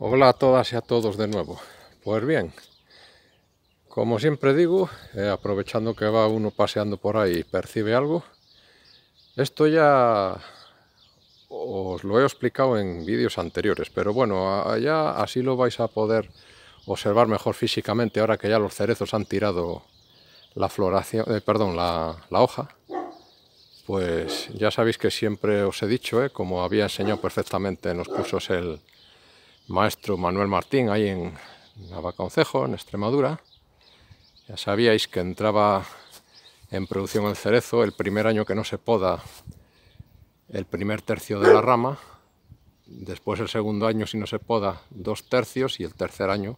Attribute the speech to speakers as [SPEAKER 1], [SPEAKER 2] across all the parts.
[SPEAKER 1] Hola a todas y a todos de nuevo. Pues bien, como siempre digo, eh, aprovechando que va uno paseando por ahí y percibe algo, esto ya os lo he explicado en vídeos anteriores, pero bueno, allá así lo vais a poder observar mejor físicamente ahora que ya los cerezos han tirado la floración, eh, perdón, la, hoja. Pues ya sabéis que siempre os he dicho, eh, como había enseñado perfectamente en los cursos el, maestro Manuel Martín, ahí en Navaconcejo, en Extremadura. Ya sabíais que entraba en producción el cerezo el primer año que no se poda el primer tercio de la rama, después el segundo año si no se poda dos tercios y el tercer año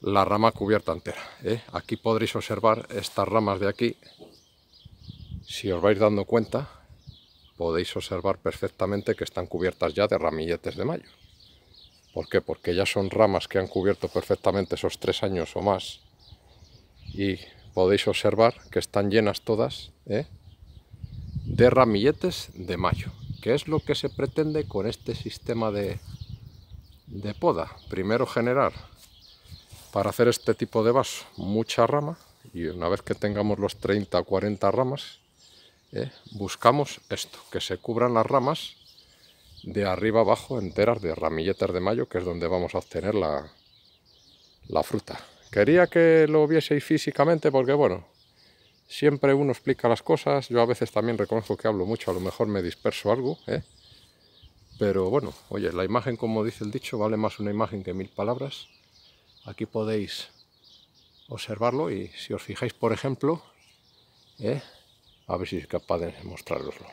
[SPEAKER 1] la rama cubierta entera. ¿eh? Aquí podréis observar estas ramas de aquí, si os vais dando cuenta podéis observar perfectamente que están cubiertas ya de ramilletes de mayo. ¿Por qué? Porque ya son ramas que han cubierto perfectamente esos tres años o más y podéis observar que están llenas todas ¿eh? de ramilletes de mayo, que es lo que se pretende con este sistema de, de poda. Primero generar, para hacer este tipo de vaso, mucha rama y una vez que tengamos los 30 o 40 ramas, ¿eh? buscamos esto, que se cubran las ramas de arriba abajo enteras de ramilletes de mayo, que es donde vamos a obtener la, la fruta. Quería que lo vieseis físicamente porque, bueno, siempre uno explica las cosas. Yo a veces también reconozco que hablo mucho, a lo mejor me disperso algo, ¿eh? Pero bueno, oye, la imagen, como dice el dicho, vale más una imagen que mil palabras. Aquí podéis observarlo y si os fijáis, por ejemplo, ¿eh? a ver si es capaz de mostraroslo.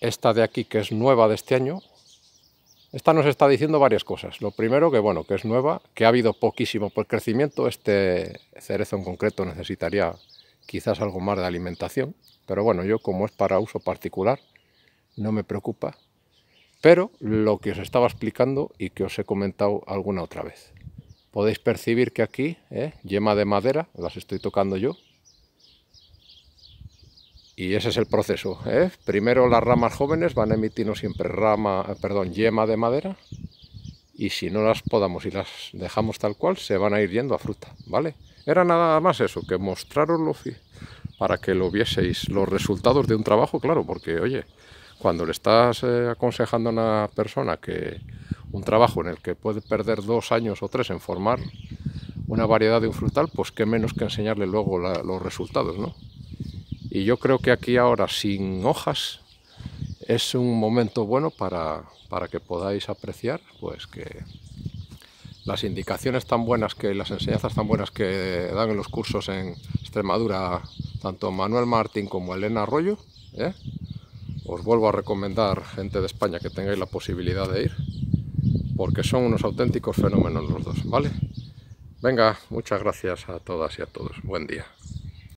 [SPEAKER 1] Esta de aquí, que es nueva de este año, esta nos está diciendo varias cosas. Lo primero, que bueno, que es nueva, que ha habido poquísimo por crecimiento. Este cerezo en concreto necesitaría quizás algo más de alimentación. Pero bueno, yo como es para uso particular, no me preocupa. Pero lo que os estaba explicando y que os he comentado alguna otra vez. Podéis percibir que aquí, eh, yema de madera, las estoy tocando yo, y ese es el proceso. ¿eh? Primero las ramas jóvenes van emitiendo siempre rama, perdón, yema de madera y si no las podamos y las dejamos tal cual, se van a ir yendo a fruta, ¿vale? Era nada más eso, que mostraroslo para que lo vieseis, los resultados de un trabajo, claro, porque oye, cuando le estás eh, aconsejando a una persona que un trabajo en el que puede perder dos años o tres en formar una variedad de un frutal, pues qué menos que enseñarle luego los resultados, ¿no? Y yo creo que aquí ahora sin hojas es un momento bueno para, que podáis apreciar pues que las indicaciones tan buenas que las enseñanzas tan buenas que dan en los cursos en Extremadura tanto Manuel Martín como Elena Arroyo ¿eh? os vuelvo a recomendar gente de España que tengáis la posibilidad de ir porque son unos auténticos fenómenos los dos, ¿vale? Venga, muchas gracias a todas y a todos. Buen día.